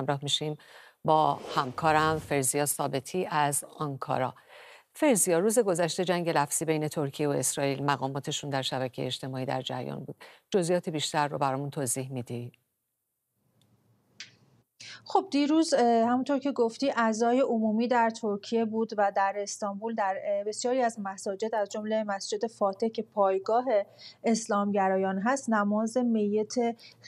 همراه میشیم با همکارم فرزیا ثابتی از آنکارا فرزیا روز گذشته جنگ لفظی بین ترکیه و اسرائیل مقاماتشون در شبکه اجتماعی در جریان بود جزئیات بیشتر رو برامون توضیح میدی خب دیروز همونطور که گفتی اعضای عمومی در ترکیه بود و در استانبول در بسیاری از مساجد از جمله مسجد فاتح که پایگاه اسلامگرایان هست نماز میت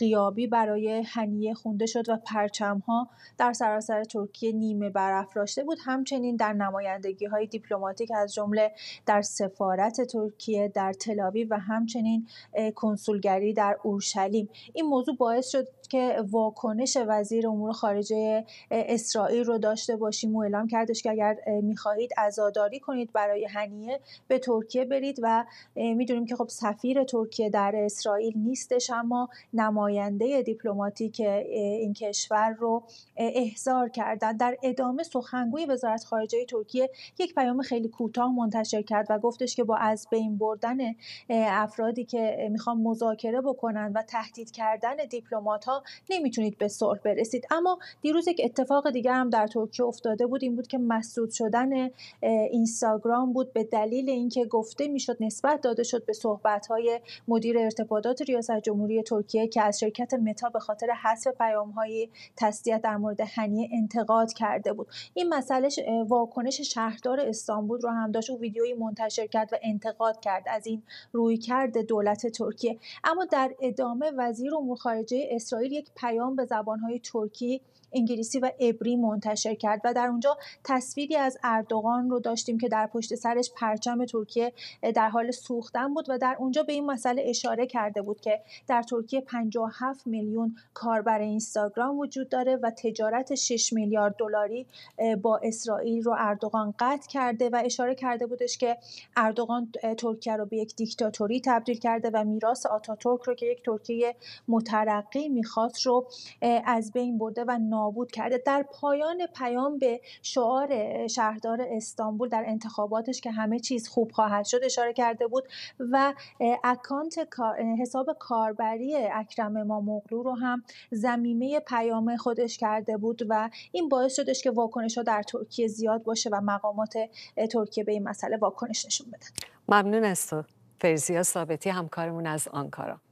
غیابی برای هنیه خونده شد و پرچم ها در سراسر ترکیه نیمه برافراشته بود همچنین در نمایندگی های دیپلماتیک از جمله در سفارت ترکیه در تلاوی و همچنین کنسولگری در اورشلیم این موضوع باعث شد که واکنش وزیر امور خارجه اسرائیل رو داشته باشیم و اعلام کردش که اگر میخواهید ازاداری کنید برای هنیه به ترکیه برید و میدونیم که خب سفیر ترکیه در اسرائیل نیستش اما نماینده دیپلماتیک این کشور رو احضار کردن در ادامه سخنگوی وزارت خارجه ترکیه یک پیام خیلی کوتاه منتشر کرد و گفتش که با از بین بردن افرادی که میخوان مذاکره بکنن و تهدید کردن دیپلمات ها نمیتونید به صلح برسید اما دیروز یک اتفاق دیگه هم در ترکیه افتاده بود این بود که مسدود شدن اینستاگرام بود به دلیل اینکه گفته میشد نسبت داده شد به صحبت های مدیر ارتباطات ریاست جمهوری ترکیه که از شرکت متا به خاطر حذف پیام های تسلیت در مورد هنیه انتقاد کرده بود این مسئله واکنش شهردار استانبول رو هم داشت و ویدیویی منتشر کرد و انتقاد کرد از این رویکرد دولت ترکیه اما در ادامه وزیر امور خارجه اسرائیل یک پیام به زبانهای ترکی انگلیسی و عبری منتشر کرد و در اونجا تصویری از اردوغان رو داشتیم که در پشت سرش پرچم ترکیه در حال سوختن بود و در اونجا به این مسئله اشاره کرده بود که در ترکیه 57 میلیون کاربر اینستاگرام وجود داره و تجارت 6 میلیارد دلاری با اسرائیل رو اردوغان قطع کرده و اشاره کرده بودش که اردوغان ترکیه رو به یک دیکتاتوری تبدیل کرده و میراث آتاتورک رو که یک ترکیه مترقی میخواد رو از بین برده و نابود کرده در پایان پیام به شعار شهردار استانبول در انتخاباتش که همه چیز خوب خواهد شد اشاره کرده بود و اکانت حساب کاربری اکرم ماموغلو رو هم زمینه پیام خودش کرده بود و این باعث شدش که واکنش ها در ترکیه زیاد باشه و مقامات ترکیه به این مسئله واکنش نشون بدن ممنون است تو فرزیا ثابتی همکارمون از آنکارا